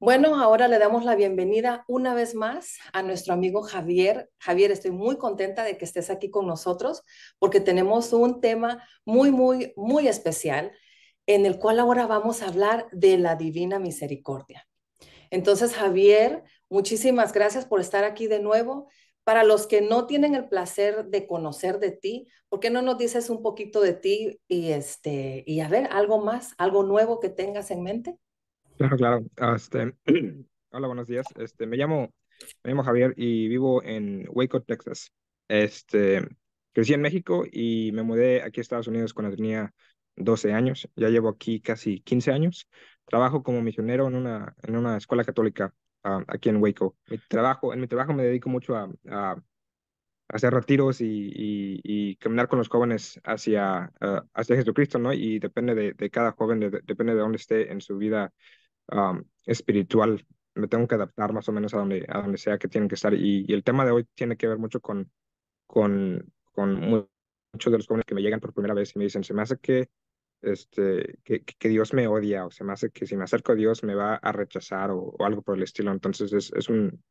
Bueno, ahora le damos la bienvenida una vez más a nuestro amigo Javier. Javier, estoy muy contenta de que estés aquí con nosotros porque tenemos un tema muy, muy, muy especial en el cual ahora vamos a hablar de la divina misericordia. Entonces, Javier, muchísimas gracias por estar aquí de nuevo. Para los que no tienen el placer de conocer de ti, ¿por qué no nos dices un poquito de ti y este y a ver algo más, algo nuevo que tengas en mente? Claro, claro. Este, hola, buenos días. Este, me llamo, me llamo Javier y vivo en Waco, Texas. Este, crecí en México y me mudé aquí a Estados Unidos cuando tenía 12 años. Ya llevo aquí casi 15 años. Trabajo como misionero en una, en una escuela católica ah, aquí en Waco. Mi trabajo, en mi trabajo me dedico mucho a, a hacer retiros y, y, caminar con los jóvenes hacia, ah, hacia Jesucristo, ¿no? Y depende de, de cada joven, depende de dónde esté en su vida espiritual. Me tengo que adaptar más o menos a donde, a donde sea que tienen que estar. Y, el tema de hoy tiene que ver mucho con, con, con muchos de los jóvenes que me llegan por primera vez y me dicen, se me hace que, este, que, que Dios me odia o se me hace que si me acerco a Dios me va a rechazar o, algo por el estilo. Entonces es, es un,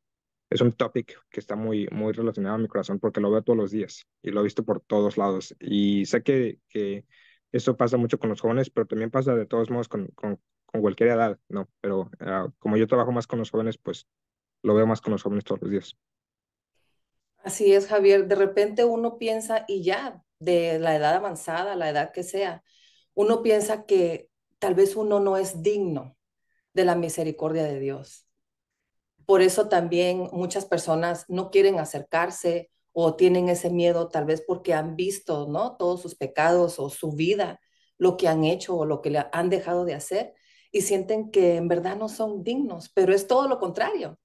es un topic que está muy, muy relacionado a mi corazón porque lo veo todos los días y lo he visto por todos lados. Y sé que, que eso pasa mucho con los jóvenes, pero también pasa de todos modos con, con cualquier edad, no, pero ah, como yo trabajo más con los jóvenes, pues lo veo más con los jóvenes todos los días. Así es, Javier. De repente uno piensa, y ya, de la edad avanzada, la edad que sea, uno piensa que tal vez uno no es digno de la misericordia de Dios. Por eso también muchas personas no quieren acercarse o tienen ese miedo tal vez porque han visto, ¿no? Todos sus pecados o su vida, lo que han hecho o lo que le han dejado de hacer y sienten que en verdad no son dignos, pero es todo lo contrario,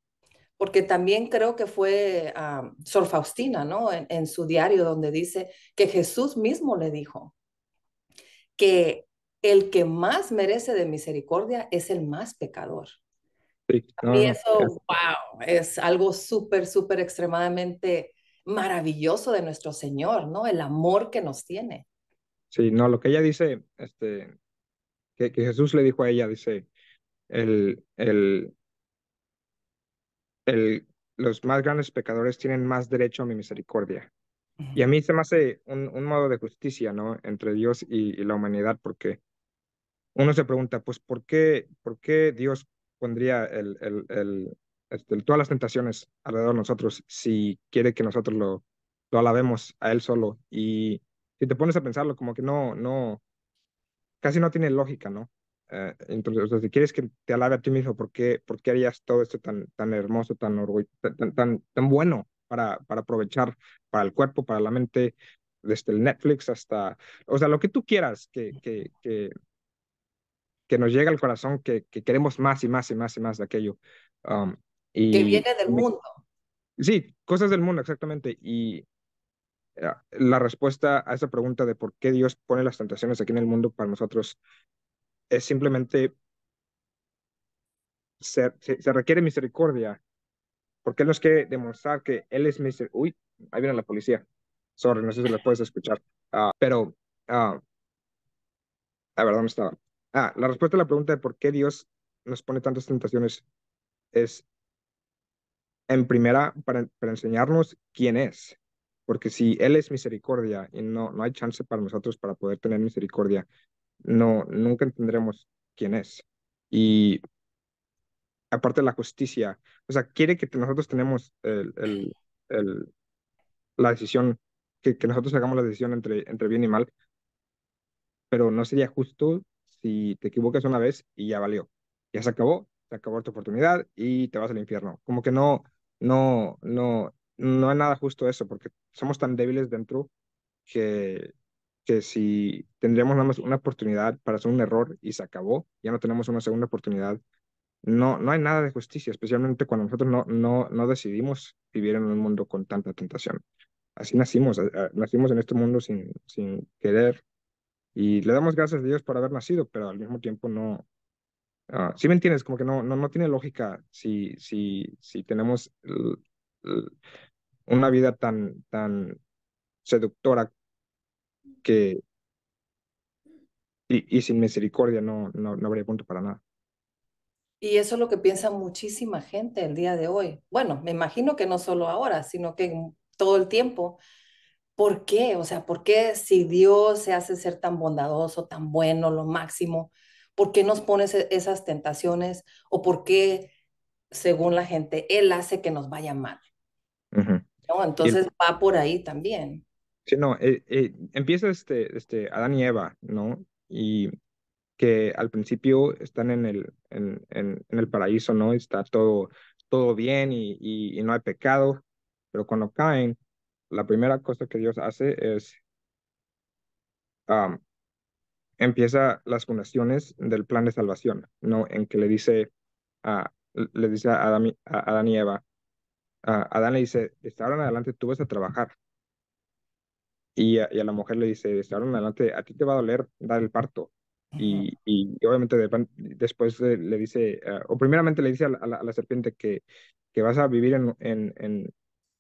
porque también creo que fue a ah, Sor Faustina, ¿no? En, su diario donde dice que Jesús mismo le dijo que el que más merece de misericordia es el más pecador. y eso, wow, es algo súper, súper extremadamente maravilloso de nuestro Señor, ¿no? El amor que nos tiene. Sí, no, lo que ella dice, este, que, Jesús le dijo a ella, dice, el, el, el, los más grandes pecadores tienen más derecho a mi misericordia. Y a mí se me hace un, modo de justicia, ¿no? Entre Dios y, la humanidad, porque uno se pregunta, pues, ¿por qué, por qué Dios pondría el, el, el, este, todas las tentaciones alrededor de nosotros si quiere que nosotros lo, lo alabemos a Él solo? Y si te pones a pensarlo, como que no, no, casi no tiene lógica, ¿no? Eh, entonces, si quieres que te alabe a ti mismo, ¿por qué, por qué harías todo esto tan, tan hermoso, tan, orgullo, tan, bueno para, para aprovechar para el cuerpo, para la mente, desde el Netflix hasta, o sea, lo que tú quieras que, que, que, que nos llegue al corazón, que, que queremos más y más y más y más de aquello. Um, y, que viene del mundo. Sí, cosas del mundo, exactamente. Y, la respuesta a esa pregunta de por qué Dios pone las tentaciones aquí en el mundo para nosotros es simplemente se, requiere misericordia porque Él nos quiere demostrar que Él es misericordia. Uy, ahí viene la policía. Sorry, no sé si la puedes escuchar. Ah, pero, ah, a ver, ¿dónde estaba? Ah, la respuesta a la pregunta de por qué Dios nos pone tantas tentaciones es, en primera, para enseñarnos quién es. Porque si Él es misericordia y no, no hay chance para nosotros para poder tener misericordia, no, nunca entendremos quién es. Y aparte de la justicia, o sea, quiere que nosotros tenemos el, el, el, la decisión, que, que, nosotros hagamos la decisión entre, entre bien y mal, pero no sería justo si te equivocas una vez y ya valió, ya se acabó, se acabó tu oportunidad y te vas al infierno. Como que no, no, no, no hay nada justo eso, porque somos tan débiles dentro que, que si tendríamos nada más una oportunidad para hacer un error y se acabó, ya no tenemos una segunda oportunidad. No, no hay nada de justicia, especialmente cuando nosotros no, no, no decidimos vivir en un mundo con tanta tentación. Así nacimos, eh, eh, nacimos en este mundo sin, sin querer y le damos gracias a Dios por haber nacido, pero al mismo tiempo no, si ah, ¿sí me entiendes? Como que no, no, no tiene lógica si, si, si tenemos una vida tan, tan seductora que y, sin misericordia no, no, habría punto para nada. Y eso es lo que piensa muchísima gente el día de hoy. Bueno, me imagino que no solo ahora, sino que todo el tiempo. ¿Por qué? O sea, ¿por qué si Dios se hace ser tan bondadoso, tan bueno, lo máximo? ¿Por qué nos pone esas tentaciones? ¿O por qué, según la gente, Él hace que nos vaya mal? Entonces va por ahí también. Sí, no, eh, eh, empieza este, este Adán y Eva, ¿no? Y que al principio están en el, en, en, el paraíso, ¿no? Está todo, todo bien y, y, no hay pecado, pero cuando caen, la primera cosa que Dios hace es empieza las fundaciones del plan de salvación, ¿no? En que le dice a, le dice a, a Adán y Eva, a Adán le dice, esta ahora en adelante tú vas a trabajar. Y a, la mujer le dice, esta ahora en adelante a ti te va a doler dar el parto. Y, y, obviamente después le dice, ah, o primeramente le dice a la, serpiente que, que vas a vivir en, en,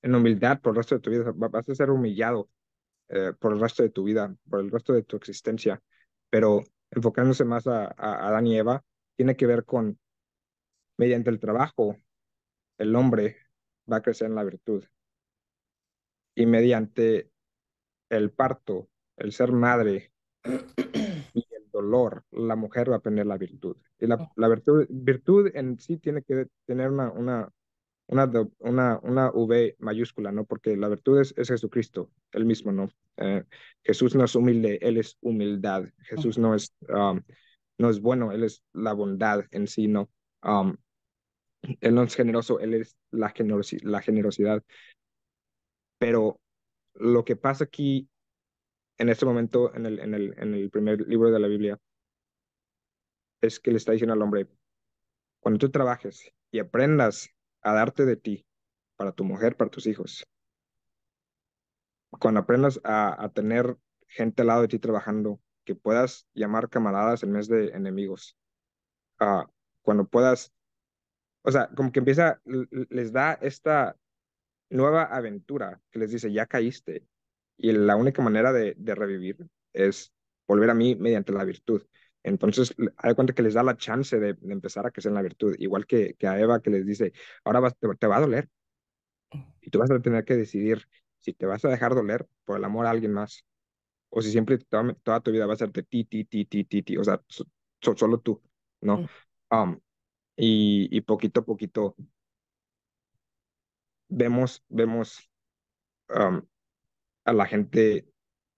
en, humildad por el resto de tu vida, vas a ser humillado eh, por el resto de tu vida, por el resto de tu existencia. Pero enfocándose más a, a Adán y Eva, tiene que ver con, mediante el trabajo, el hombre va a crecer en la virtud. Y mediante el parto, el ser madre y el dolor, la mujer va a aprender la virtud. Y la, virtud, virtud en sí tiene que tener una, una, una, una, una V mayúscula, ¿no? Porque la virtud es, Jesucristo, el mismo, ¿no? Eh, Jesús no es humilde, él es humildad. Jesús no es, um, no es bueno, él es la bondad en sí, ¿no? Um, él no es generoso, él es la, generosidad. Pero lo que pasa aquí, en este momento, en el, en, el, en el primer libro de la Biblia, es que le está diciendo al hombre, cuando tú trabajes y aprendas a darte de ti para tu mujer, para tus hijos, cuando aprendas a, tener gente al lado de ti trabajando, que puedas llamar camaradas en vez de enemigos, ah, cuando puedas o sea, como que empieza, les da esta nueva aventura que les dice, ya caíste, y la única manera de, de revivir es volver a mí mediante la virtud. Entonces, hay cuenta que les da la chance de, empezar a crecer en la virtud, igual que, que a Eva que les dice, ahora te, va a doler y tú vas a tener que decidir si te vas a dejar doler por el amor a alguien más o si siempre toda, tu vida va a ser de ti, ti, ti, ti, ti, o sea, solo tú, ¿no? Mm. Um, y, poquito a poquito vemos, vemos a la gente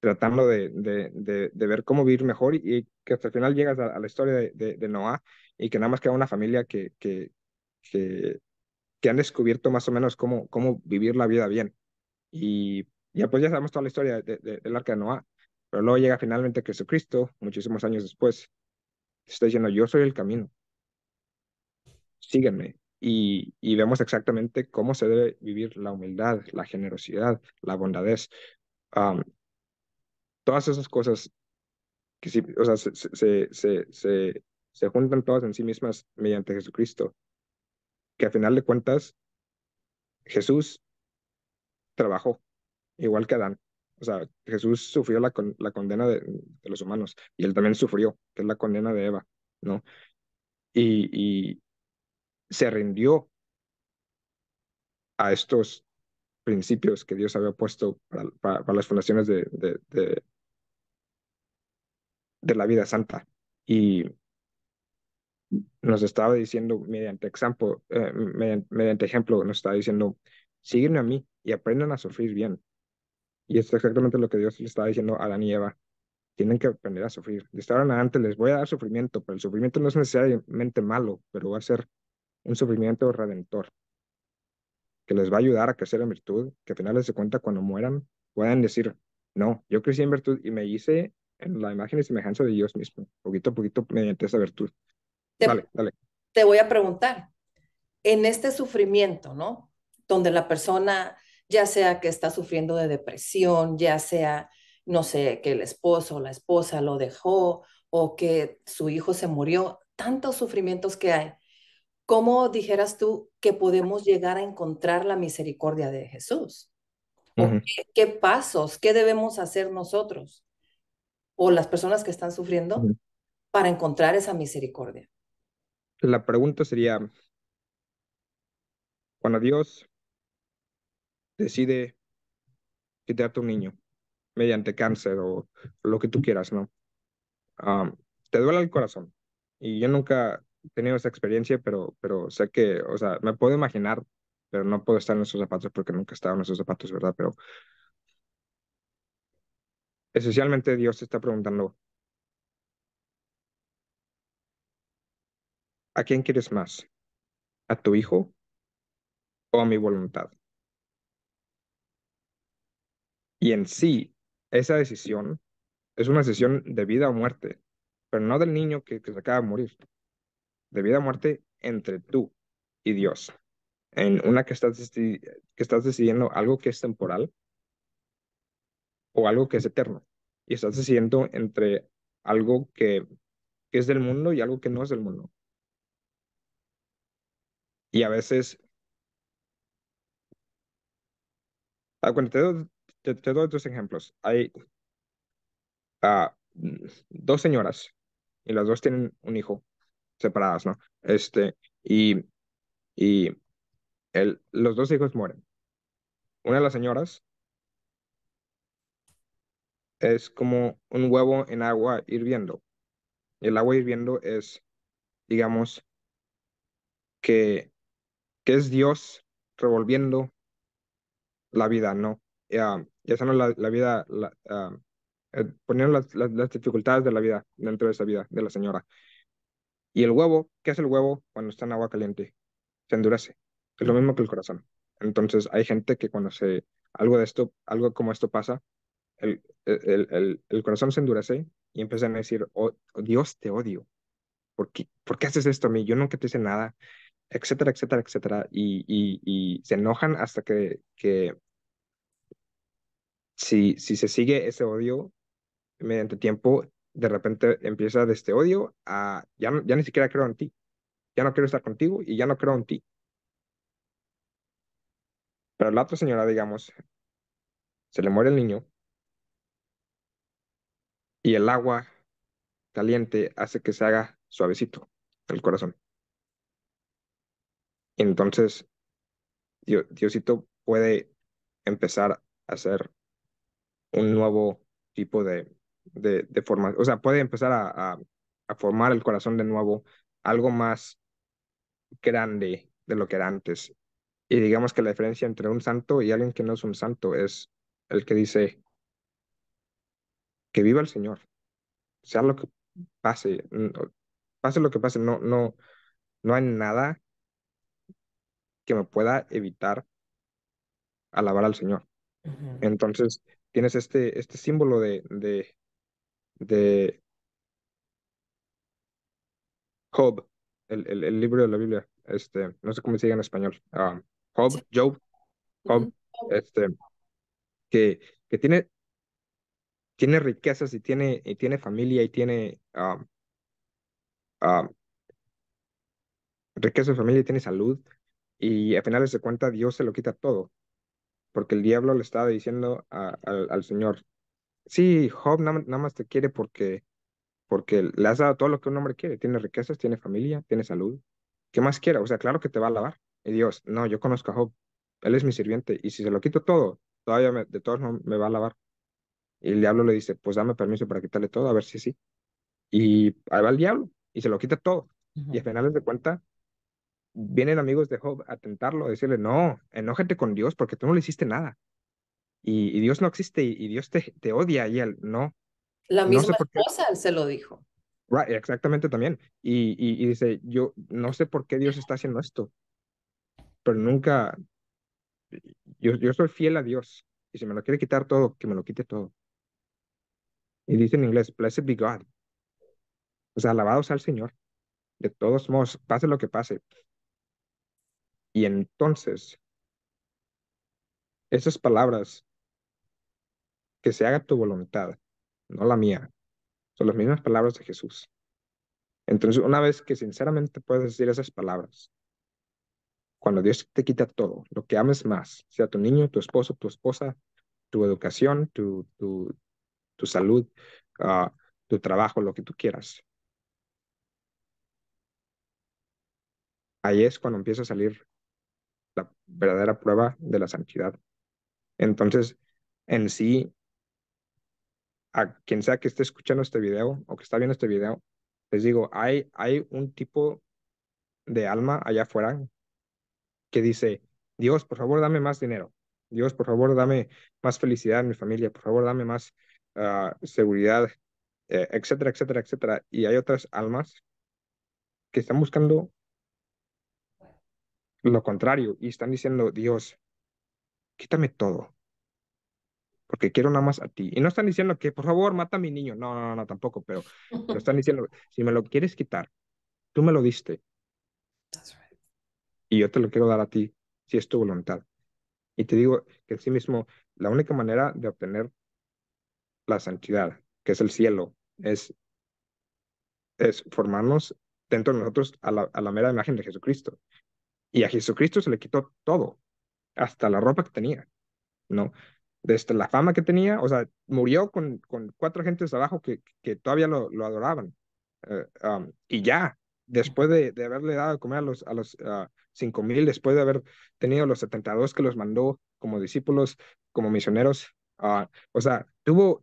tratando de, de, de, ver cómo vivir mejor y, que hasta el final llegas a, la historia de, Noah y que nada más queda una familia que, que, que, han descubierto más o menos cómo, cómo vivir la vida bien. Y ya pues ya sabemos toda la historia del arca de Noah, pero luego llega finalmente Jesucristo, muchísimos años después, está diciendo, yo soy el camino, sígueme. Y, vemos exactamente cómo se debe vivir la humildad, la generosidad, la bondadez. todas esas cosas que o sea, se, se, se, juntan todas en sí mismas mediante Jesucristo. Que al final de cuentas, Jesús trabajó igual que Adán. O sea, Jesús sufrió la, la condena de, los humanos y él también sufrió, que es la condena de Eva, ¿no? y, se rindió a estos principios que Dios había puesto para, las fundaciones de, de, la vida santa. Y nos estaba diciendo, mediante, eh, mediante, ejemplo, nos estaba diciendo, sígueme a mí y aprendan a sufrir bien. Y es exactamente lo que Dios le estaba diciendo a Adán y Eva. Tienen que aprender a sufrir. De adelante les voy a dar sufrimiento, pero el sufrimiento no es necesariamente malo, pero va a ser un sufrimiento redentor que les va a ayudar a crecer en virtud, que a finales de cuenta cuando mueran puedan decir, no, yo crecí en virtud y me hice en la imagen y semejanza de Dios mismo, poquito a poquito mediante esa virtud. dale. Te voy a preguntar, en este sufrimiento, ¿no? Donde la persona, ya sea que está sufriendo de depresión, ya sea, no sé, que el esposo o la esposa lo dejó o que su hijo se murió, tantos sufrimientos que hay ¿cómo dijeras tú que podemos llegar a encontrar la misericordia de Jesús? qué, pasos, qué debemos hacer nosotros o las personas que están sufriendo para encontrar esa misericordia? La pregunta sería, cuando Dios decide a un niño mediante cáncer o lo que tú quieras, ¿no? Ah, te duele el corazón. Y yo nunca tenido esa experiencia, pero, pero sé que, o sea, me puedo imaginar, pero no puedo estar en esos zapatos porque nunca he estado en esos zapatos, ¿verdad? Pero esencialmente Dios te está preguntando, ¿a quién quieres más? ¿A tu hijo o a mi voluntad? Y en sí, esa decisión es una decisión de vida o muerte, pero no del niño que, que se acaba de morir, de vida o muerte entre tú y Dios. En una que estás, que estás decidiendo algo que es temporal o algo que es eterno. Y estás decidiendo entre algo que, es del mundo y algo que no es del mundo. Y a veces... Ah, te, doy, dos ejemplos. Hay ah, dos señoras y las dos tienen un hijo separadas, ¿no? Este, y, y el, los dos hijos mueren. Una de las señoras es como un huevo en agua hirviendo. El agua hirviendo es, digamos, que, que es Dios revolviendo la vida, ¿no? ya ah, son la, la vida, la, ah, eh, poniendo las, las, las, dificultades de la vida dentro de esa vida de la señora. Y el huevo, ¿qué hace el huevo cuando está en agua caliente? Se endurece. Es lo mismo que el corazón. Entonces hay gente que cuando se, algo de esto, algo como esto pasa, el, el, corazón se endurece y empiezan a decir, oh, oh, Dios te odio. ¿Por qué, ¿Por qué haces esto a mí? Yo nunca te hice nada, etcétera, etcétera, etcétera. Y, se enojan hasta que, que si, si se sigue ese odio mediante tiempo, de repente empieza de este odio a ya, ya ni siquiera creo en ti, ya no quiero estar contigo y ya no creo en ti. Pero la otra señora, digamos, se le muere el niño y el agua caliente hace que se haga suavecito el corazón. Entonces, Diosito puede empezar a hacer un nuevo tipo de de, forma, o sea, puede empezar a, formar el corazón de nuevo, algo más grande de lo que era antes. Y digamos que la diferencia entre un santo y alguien que no es un santo es el que dice, que viva el Señor, sea lo que pase, pase lo que pase, no, no, no hay nada que me pueda evitar alabar al Señor. Entonces, tienes este, este símbolo de, de, de Job, el, libro de la Biblia, este, no sé cómo se diga en español, um, Job, Job, Job, este, que, que tiene, tiene riquezas y tiene, y tiene familia y tiene um, um, riqueza de familia y tiene salud, y al final se cuenta Dios se lo quita todo, porque el diablo le estaba diciendo al Señor, sí, Job nada, nada más te quiere porque, porque le has dado todo lo que un hombre quiere. Tiene riquezas, tiene familia, tiene salud. ¿Qué más quiera? O sea, claro que te va a alabar. Y Dios, no, yo conozco a Job. Él es mi sirviente. Y si se lo quito todo, todavía de todos no me va a alabar. Y el diablo le dice, pues dame permiso para quitarle todo, a ver si sí. Y ahí va el diablo y se lo quita todo. Y al final de cuenta, vienen amigos de Job a tentarlo, a decirle, no, enójate con Dios porque tú no le hiciste nada y, Dios no existe y, Dios te, te, odia y él no. La misma se lo dijo. exactamente también. Y, y, dice, yo no sé por qué Dios está haciendo esto, pero nunca, yo, yo soy fiel a Dios y si me lo quiere quitar todo, que me lo quite todo. Y dice en inglés, blessed be God. O sea, alabados al Señor. De todos modos, pase lo que pase. Y entonces, esas palabras que se haga tu voluntad, no la mía. Son las mismas palabras de Jesús. Entonces, una vez que sinceramente puedes decir esas palabras, cuando Dios te quita todo, lo que ames más, sea tu niño, tu esposo, tu esposa, tu educación, tu, tu, tu salud, ah, tu trabajo, lo que tú quieras. Ahí es cuando empieza a salir la verdadera prueba de la santidad. Entonces, en sí, a quien sea que esté escuchando este video o que está viendo este video, les digo, hay, hay un tipo de alma allá afuera que dice, Dios, por favor, dame más dinero. Dios, por favor, dame más felicidad en mi familia. Por favor, dame más ah, seguridad, eh, etcétera, etcétera, etcétera. Y hay otras almas que están buscando lo contrario y están diciendo, Dios, quítame todo porque quiero nada más a ti. Y no están diciendo que, por favor, mata a mi niño. No, no, no, tampoco, pero, lo están diciendo, si me lo quieres quitar, tú me lo diste. Y yo te lo quiero dar a ti, si es tu voluntad. Y te digo que en sí mismo, la única manera de obtener la santidad, que es el cielo, es, es formarnos dentro de nosotros a la, a la mera imagen de Jesucristo. Y a Jesucristo se le quitó todo, hasta la ropa que tenía, ¿no? Desde este, la fama que tenía, o sea, murió con, con cuatro gentes abajo que, que todavía lo, adoraban. Eh, um, y ya, después de, haberle dado de comer a los, a los 5.000, ah, después de haber tenido los 72 que los mandó como discípulos, como misioneros, ah, o sea, tuvo,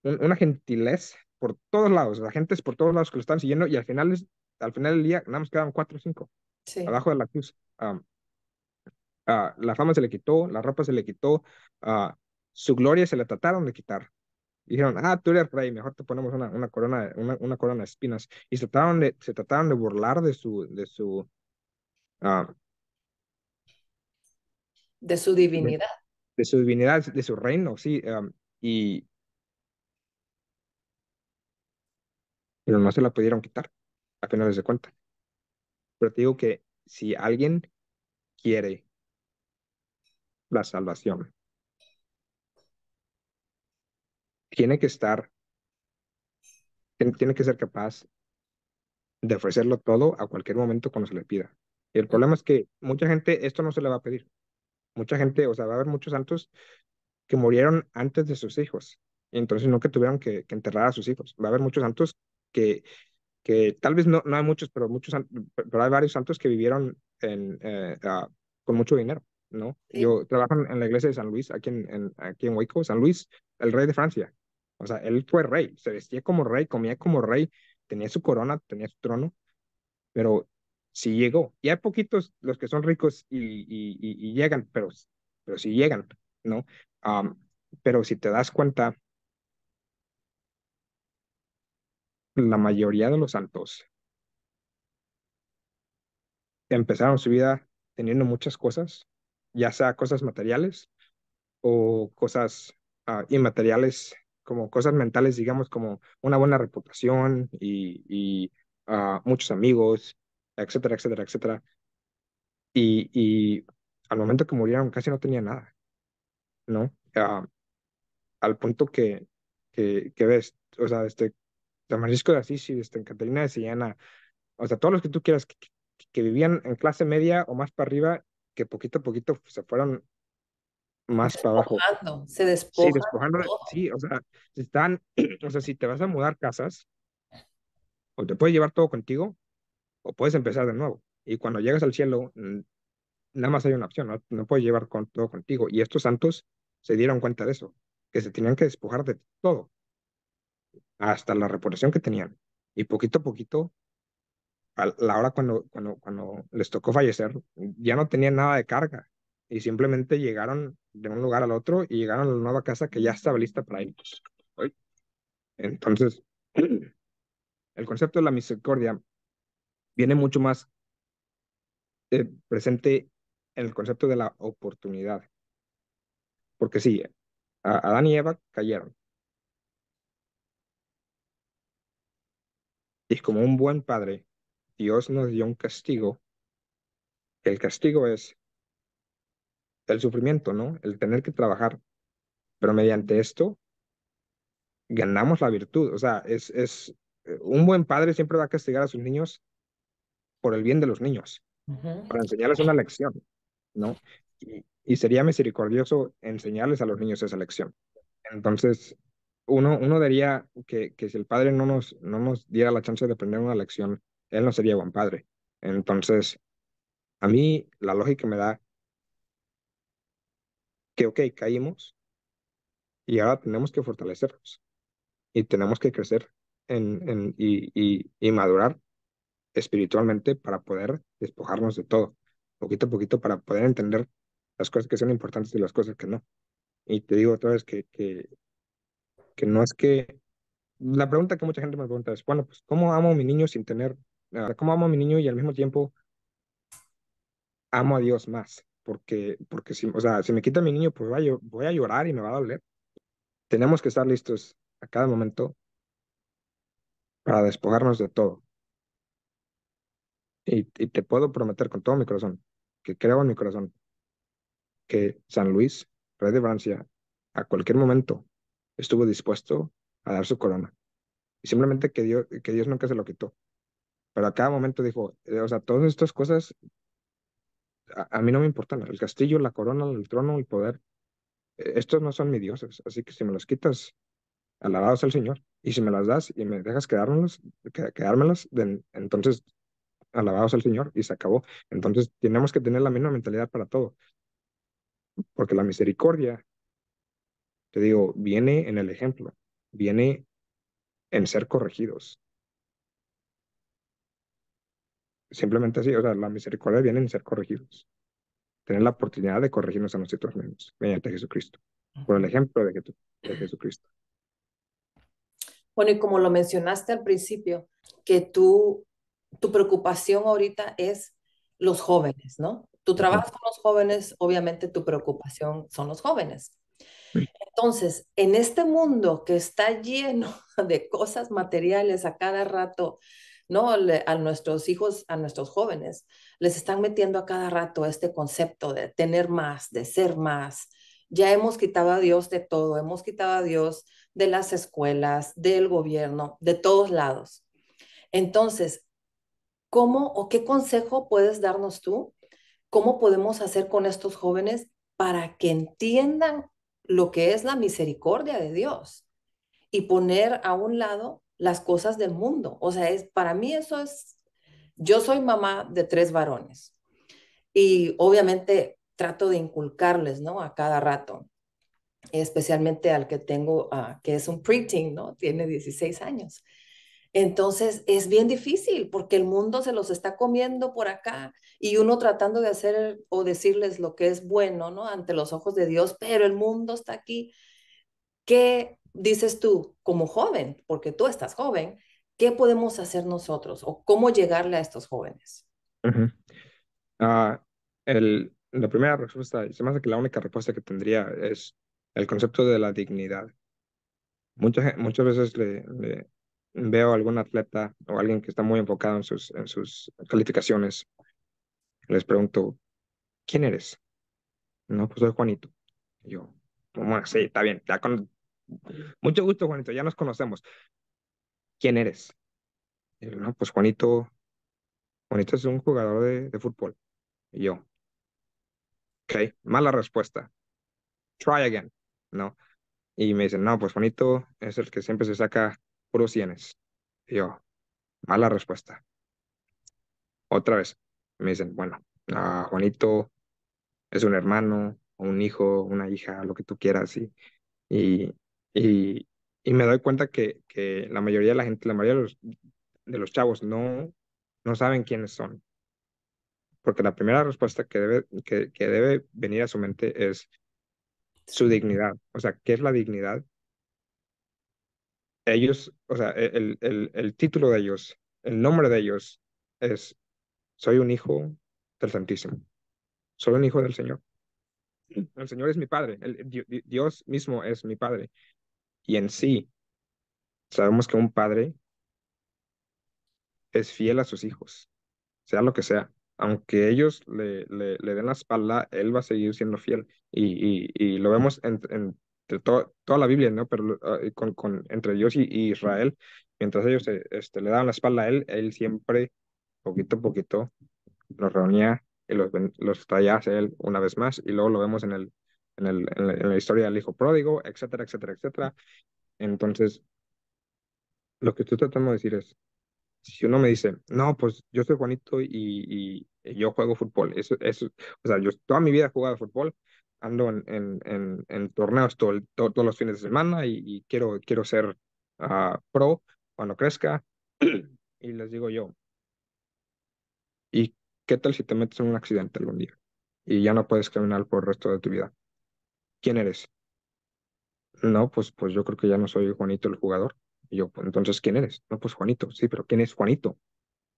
una gentilez por todos lados, la gente por todos lados que lo están siguiendo y al final, al final del día nada más quedaban cuatro o cinco abajo de la cruz. Um, Ah, la fama se le quitó, la ropa se le quitó, ah, su gloria se la trataron de quitar. Dijeron, ah, tú eres rey, mejor te ponemos una, una corona, una, una, corona de espinas. Y se trataron de, se trataron de burlar de su, de su, ah, de su divinidad. De, su divinidad, de su reino, sí. y, pero no se la pudieron quitar, a finales de cuenta. Pero te digo que si alguien quiere la salvación. Tiene que estar, tiene que ser capaz de ofrecerlo todo a cualquier momento cuando se le pida. Y el problema es que mucha gente esto no se le va a pedir. Mucha gente, o sea, va a haber muchos santos que murieron antes de sus hijos. entonces no que tuvieron que, enterrar a sus hijos. Va a haber muchos santos que, que tal vez no, no hay muchos, pero, muchos, pero hay varios santos que vivieron eh, ah, con mucho dinero. ¿no? Yo trabajo en, la iglesia de San Luis, aquí en, aquí en Hueco, San Luis, el rey de Francia. O sea, él fue rey, se vestía como rey, comía como rey, tenía su corona, tenía su trono, pero sí llegó. Y hay poquitos los que son ricos y, y, llegan, pero, pero sí llegan, ¿no? pero si te das cuenta, la mayoría de los santos empezaron su vida teniendo muchas cosas, ya sea cosas materiales o cosas ah, inmateriales, como cosas mentales, digamos, como una buena reputación y, y ah, muchos amigos, etcétera, etcétera, etcétera. Y, y, al momento que murieron casi no tenía nada, ¿no? Ah, al punto que, que, ves, o sea, este, San Francisco de Asís y este, Catalina de Sillana, o sea, todos los que tú quieras que, que, vivían en clase media o más para arriba, que poquito a poquito pues, se fueron más para abajo. Se despojan. Sí, despojando. Sí, o sea, están, o si te vas a mudar casas, o te puedes llevar todo contigo, o puedes empezar de nuevo. Y cuando llegas al cielo, nada más hay una opción, no, no puedes llevar con, todo contigo. Y estos santos se dieron cuenta de eso, que se tenían que despojar de todo, hasta la reputación que tenían. Y poquito a poquito la hora cuando, cuando, cuando les tocó fallecer, ya no tenían nada de carga y simplemente llegaron de un lugar al otro y llegaron a la nueva casa que ya estaba lista para ellos. Entonces, el concepto de la misericordia viene mucho más eh, presente en el concepto de la oportunidad. Porque sí, a Adán y Eva cayeron. Y como un buen padre, Dios nos dio un castigo. El castigo es el sufrimiento, ¿no? El tener que trabajar. Pero mediante esto ganamos la virtud. O sea, es, es eh, un buen padre siempre va a castigar a sus niños por el bien de los niños, para enseñarles una lección, ¿no? Y, y, sería misericordioso enseñarles a los niños esa lección. Entonces, uno, uno diría que, que si el padre no nos, no nos diera la chance de aprender una lección, él no sería buen padre. Entonces, a mí la lógica me da que, ok, caímos y ahora tenemos que fortalecernos y tenemos que crecer y, madurar espiritualmente para poder despojarnos de todo, poquito a poquito, para poder entender las cosas que son importantes y las cosas que no. Y te digo otra vez que, que, que no es que... La pregunta que mucha gente me pregunta es, bueno, pues, ¿cómo amo a mi niño sin tener cómo amo a mi niño y al mismo tiempo amo a Dios más, porque, porque si, o sea, si me quita mi niño, pues voy a, voy a llorar y me va a doler. Tenemos que estar listos a cada momento para despojarnos de todo. Y, te puedo prometer con todo mi corazón, que creo en mi corazón, que San Luis, rey de Francia, a cualquier momento estuvo dispuesto a dar su corona. Y simplemente que Dios nunca se lo quitó pero a cada momento dijo, eh, o sea, todas estas cosas a, mí no me importan, el castillo, la corona, el trono, el poder, eh, estos no son mis dioses, así que si me los quitas, alabados al Señor, y si me las das y me dejas quedármelas, quedármelas, entonces alabados al Señor y se acabó. Entonces tenemos que tener la misma mentalidad para todo, porque la misericordia, te digo, viene en el ejemplo, viene en ser corregidos, simplemente así, o sea, la misericordia viene en ser corregidos. Tener la oportunidad de corregirnos a nosotros mismos mediante Jesucristo, por el ejemplo de, de Jesucristo. Bueno, y como lo mencionaste al principio, que tú, tu preocupación ahorita es los jóvenes, ¿no? tu trabajas con los jóvenes, obviamente tu preocupación son los jóvenes. Entonces, en este mundo que está lleno de cosas materiales a cada rato, ¿no? a nuestros hijos, a nuestros jóvenes, les están metiendo a cada rato este concepto de tener más, de ser más. Ya hemos quitado a Dios de todo, hemos quitado a Dios de las escuelas, del gobierno, de todos lados. Entonces, ¿cómo o qué consejo puedes darnos tú? ¿Cómo podemos hacer con estos jóvenes para que entiendan lo que es la misericordia de Dios y poner a un lado las cosas del mundo. O sea, es, para mí eso es, yo soy mamá de tres varones y obviamente trato de inculcarles, ¿no? A cada rato, especialmente al que tengo, ah, que es un preteen, ¿no? Tiene 16 años. Entonces es bien difícil porque el mundo se los está comiendo por acá y uno tratando de hacer o decirles lo que es bueno, ¿no? Ante los ojos de Dios, pero el mundo está aquí. ¿Qué dices tú, como joven, porque tú estás joven, ¿qué podemos hacer nosotros o cómo llegarle a estos jóvenes? Ah, el, la primera respuesta, se me hace que la única respuesta que tendría es el concepto de la dignidad. Muchas, muchas veces le, veo a algún atleta o alguien que está muy enfocado en sus, en sus calificaciones, les pregunto, ¿quién eres? No, pues soy Juanito. yo, bueno, sí, está bien, ya con mucho gusto, Juanito, ya nos conocemos. ¿Quién eres? no, pues Juanito, Juanito es un jugador de, fútbol. Y yo, ok, mala respuesta. Try again, ¿no? Y me dicen, no, pues Juanito es el que siempre se saca puros sienes. yo, mala respuesta. Otra vez, me dicen, bueno, Juanito es un hermano, un hijo, una hija, lo que tú quieras. y, y, y me doy cuenta que, que, la mayoría de la gente, la mayoría de los, de los chavos no, no saben quiénes son. Porque la primera respuesta que debe, que, que debe venir a su mente es su dignidad. O sea, ¿qué es la dignidad? Ellos, o sea, e, el, el, el título de ellos, el nombre de ellos es, soy un hijo del Santísimo, soy un hijo del Señor. El Señor es mi Padre, el, Dios mismo es mi Padre y en sí. Sabemos que un padre es fiel a sus hijos, sea lo que sea. Aunque ellos le, le, den la espalda, él va a seguir siendo fiel. Y, y, lo vemos en, toda la Biblia, ¿no? Pero ah, con, con, entre Dios y, Israel, mientras ellos este, le daban la espalda a él, él siempre, poquito a poquito, los reunía y los, los traía hacia él una vez más. Y luego lo vemos en el en, la, historia del hijo pródigo, etcétera, etcétera, etcétera. Entonces, lo que estoy tratando de decir es, si uno me dice, no, pues yo soy Juanito y, yo juego fútbol, eso, eso, o sea, yo toda mi vida he jugado fútbol, ando en, en, en, torneos todos los fines de semana y, quiero, quiero ser ah, pro cuando crezca. y les digo yo, ¿y qué tal si te metes en un accidente algún día y ya no puedes caminar por el resto de tu vida? ¿quién eres? No, pues, pues yo creo que ya no soy Juanito el jugador. yo, pues, entonces, ¿quién eres? No, pues Juanito, sí, pero ¿quién es Juanito?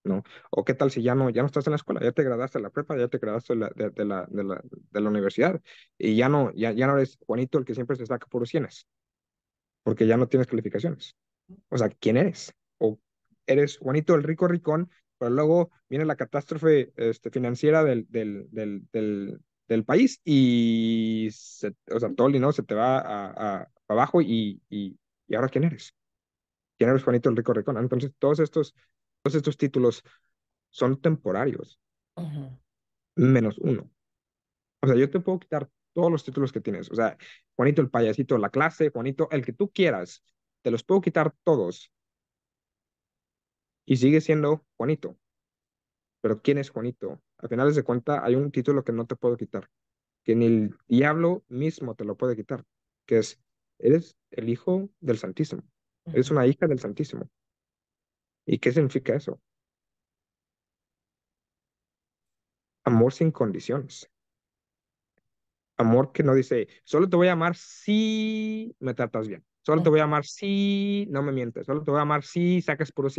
¿No? O qué tal si ya no, ya no estás en la escuela, ya te graduaste de la prepa, ya te graduaste de la, de, la, de la, de la universidad, y ya no, ya, ya no eres Juanito el que siempre se saca por cienes, porque ya no tienes calificaciones. O sea, ¿quién eres? O eres Juanito el rico ricón, pero luego viene la catástrofe este, financiera del, del, del, del, del país y, se, o sea, todo y no se te va a, abajo y, ahora quién eres? ¿Quién eres Juanito el Rico Ricón? Entonces, todos estos, todos estos títulos son temporarios, menos uno. O sea, yo te puedo quitar todos los títulos que tienes. O sea, Juanito el payasito, la clase, Juanito, el que tú quieras, te los puedo quitar todos. Y sigue siendo Juanito. Pero ¿quién es Juanito? a final de cuenta hay un título que no te puedo quitar, que ni el diablo mismo te lo puede quitar, que es, eres el hijo del Santísimo, eres una hija del Santísimo. ¿Y qué significa eso? Amor sin condiciones. Amor que no dice, solo te voy a amar si me tratas bien. Solo te voy a amar si no me mientes. Solo te voy a amar si sacas puros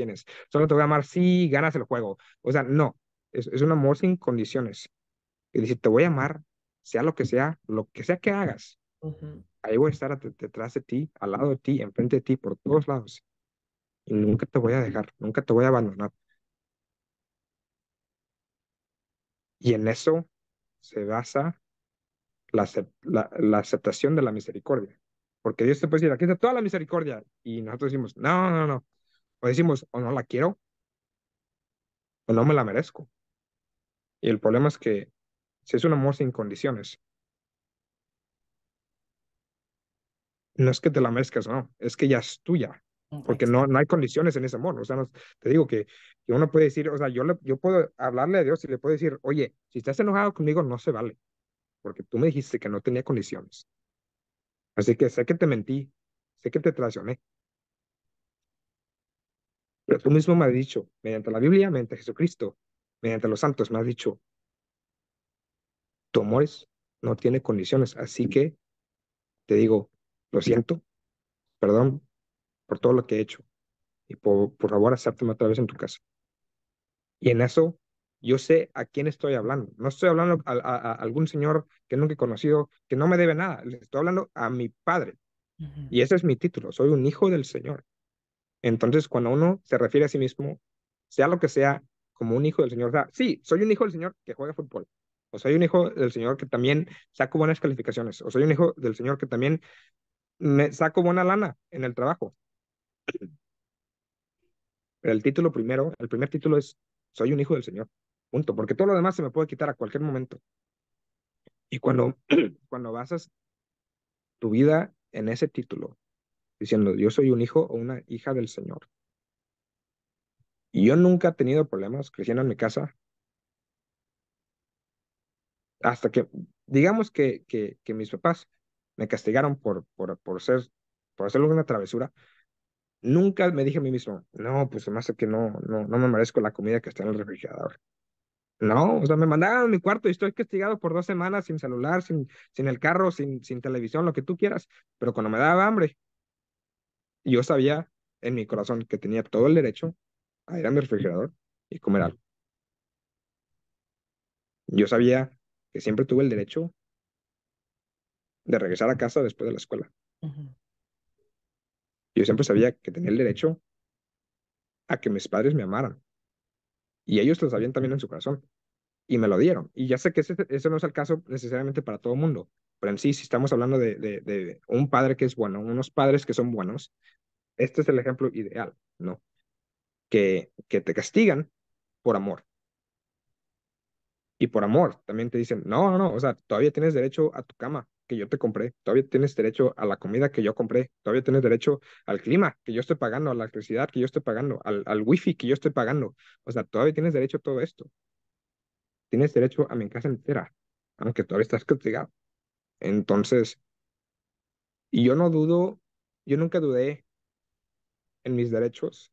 Solo te voy a amar si ganas el juego. O sea, no es, un amor sin condiciones. Y dice, te voy a amar, sea lo que sea, lo que sea que hagas. Ahí voy a estar detrás de ti, al lado de ti, enfrente de ti, por todos lados. Y nunca te voy a dejar, nunca te voy a abandonar. Y en eso se basa la, la aceptación de la misericordia. Porque Dios te puede decir, aquí está toda la misericordia. Y nosotros decimos, no, no, no. O decimos, o no la quiero, o no me la merezco. Y el problema es que si es un amor sin condiciones, no es que te la mezcas, no, es que ya es tuya. Mm, porque no, no hay condiciones en ese amor. O sea, te digo que, uno puede decir, o sea, yo, yo puedo hablarle a Dios y le puedo decir, oye, si estás enojado conmigo, no se vale. Porque tú me dijiste que no tenía condiciones. Así que sé que te mentí, sé que te traicioné. Pero tú mismo me has dicho, mediante la Biblia, mediante Jesucristo, mediante los santos, me has dicho, tu amor no tiene condiciones, así que te digo, lo siento, perdón por todo lo que he hecho y por, favor acéptame otra vez en tu casa. Y en eso yo sé a quién estoy hablando. No estoy hablando a, algún señor que nunca he conocido, que no me debe nada. Le estoy hablando a mi padre. Y ese es mi título. Soy un hijo del Señor. Entonces, cuando uno se refiere a sí mismo, sea lo que sea, como un hijo del Señor. sí, soy un hijo del Señor que juega fútbol. O soy un hijo del Señor que también saco buenas calificaciones. O soy un hijo del Señor que también me saco buena lana en el trabajo. el título primero, el primer título es soy un hijo del Señor. Punto. Porque todo lo demás se me puede quitar a cualquier momento. Y cuando, cuando basas tu vida en ese título, diciendo yo soy un hijo o una hija del Señor, y yo nunca he tenido problemas creciendo en mi casa. Hasta que, digamos que, que, mis papás me castigaron por, por, por, ser, por hacer una travesura, nunca me dije a mí mismo, no, pues además es que no, no, no me merezco la comida que está en el refrigerador. No, o sea, me mandaban a mi cuarto y estoy castigado por dos semanas sin celular, sin, sin el carro, sin, sin televisión, lo que tú quieras. Pero cuando me daba hambre, yo sabía en mi corazón que tenía todo el derecho a ir a mi refrigerador y comer algo. Yo sabía que siempre tuve el derecho de regresar a casa después de la escuela. Yo siempre sabía que tenía el derecho a que mis padres me amaran. Y ellos lo sabían también en su corazón. Y me lo dieron. Y ya sé que ese, no es el caso necesariamente para todo el mundo. Pero en sí, si estamos hablando de un padre que es bueno, unos padres que son buenos, este es el ejemplo ideal, ¿no? que, te castigan por amor. Y por amor también te dicen, no, no, no, o sea, todavía tienes derecho a tu cama que yo te compré, todavía tienes derecho a la comida que yo compré, todavía tienes derecho al clima que yo estoy pagando, a la electricidad que yo estoy pagando, al, al wifi que yo estoy pagando. O sea, todavía tienes derecho a todo esto. Tienes derecho a mi casa entera, aunque todavía estás castigado. Entonces, y yo no dudo, yo nunca dudé en mis derechos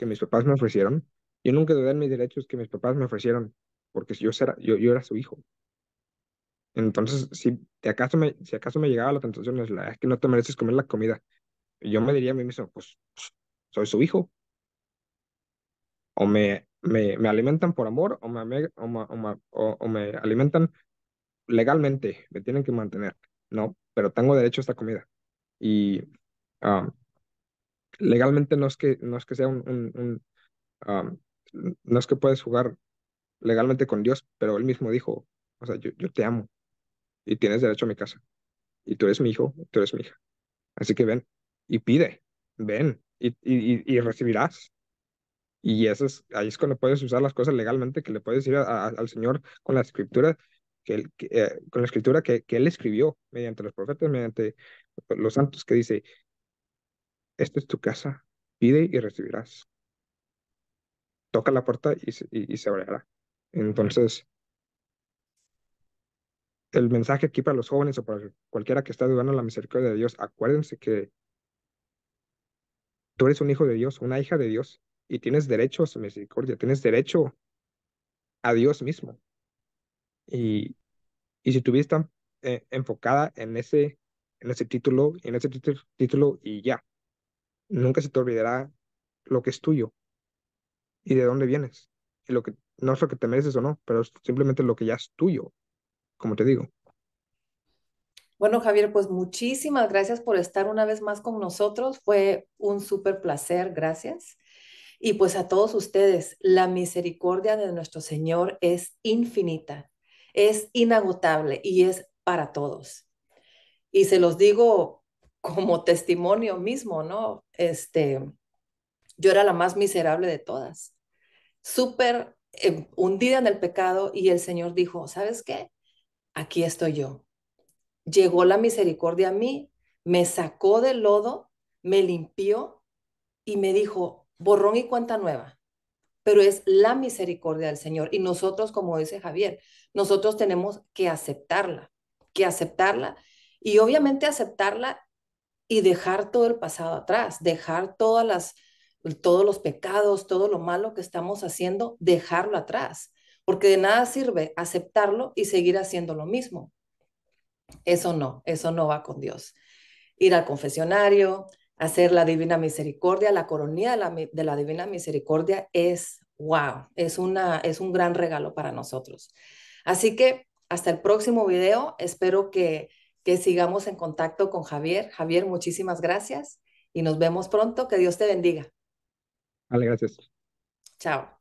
que mis papás me ofrecieron, yo nunca dudé en mis derechos que mis papás me ofrecieron, porque yo era, yo, yo era su hijo. Entonces, si, de acaso me, si acaso me llegaba la tentación, es, la, es que no te mereces comer la comida, yo me diría a mí mismo, pues, pues soy su hijo. O me, me, me alimentan por amor o me, o, o, me alimentan legalmente, me tienen que mantener, ¿no? Pero tengo derecho a esta comida. Y um, legalmente no es que, no es que sea un, no es que puedes jugar legalmente con Dios, pero él mismo dijo, o sea, yo, te amo y tienes derecho a mi casa y tú eres mi hijo, tú eres mi hija. Así que ven y pide, ven y, y, recibirás. Y eso es, ahí es cuando puedes usar las cosas legalmente, que le puedes decir al Señor con la escritura, que, él, eh, con la escritura que, que, Él escribió mediante los profetas, mediante los santos, que dice, esta es tu casa, pide y recibirás. Toca la puerta y, se abrirá. Entonces, el mensaje aquí para los jóvenes o para cualquiera que está dudando la misericordia de Dios, acuérdense que tú eres un hijo de Dios, una hija de Dios, y tienes derecho a su misericordia, tienes derecho a Dios mismo. Y, y si tuviste eh, enfocada en ese, en ese título, en ese título y ya, nunca se te olvidará lo que es tuyo y de dónde vienes. Y lo que no es lo que te mereces o no, pero simplemente lo que ya es tuyo, como te digo. Bueno, Javier, pues muchísimas gracias por estar una vez más con nosotros. Fue un súper placer, gracias. Y pues a todos ustedes, la misericordia de nuestro Señor es infinita, es inagotable y es para todos. Y se los digo como testimonio mismo, ¿no? Este, yo era la más miserable de todas, súper eh, hundida en el pecado y el Señor dijo, ¿sabes qué? Aquí estoy yo. Llegó la misericordia a mí, me sacó del lodo, me limpió y me dijo, borrón y cuenta nueva. Pero es la misericordia del Señor. Y nosotros, como dice Javier, nosotros tenemos que aceptarla, que aceptarla. Y obviamente aceptarla y dejar todo el pasado atrás, dejar todas las, todos los pecados, todo lo malo que estamos haciendo, dejarlo atrás, porque de nada sirve aceptarlo y seguir haciendo lo mismo. Eso no, eso no va con Dios. Ir al confesionario, hacer la divina misericordia, la coronía de la, de la divina misericordia es, wow, es, una, es un gran regalo para nosotros. Así que hasta el próximo video, espero que que sigamos en contacto con Javier. Javier, muchísimas gracias y nos vemos pronto. Que Dios te bendiga. Vale, gracias. Chao.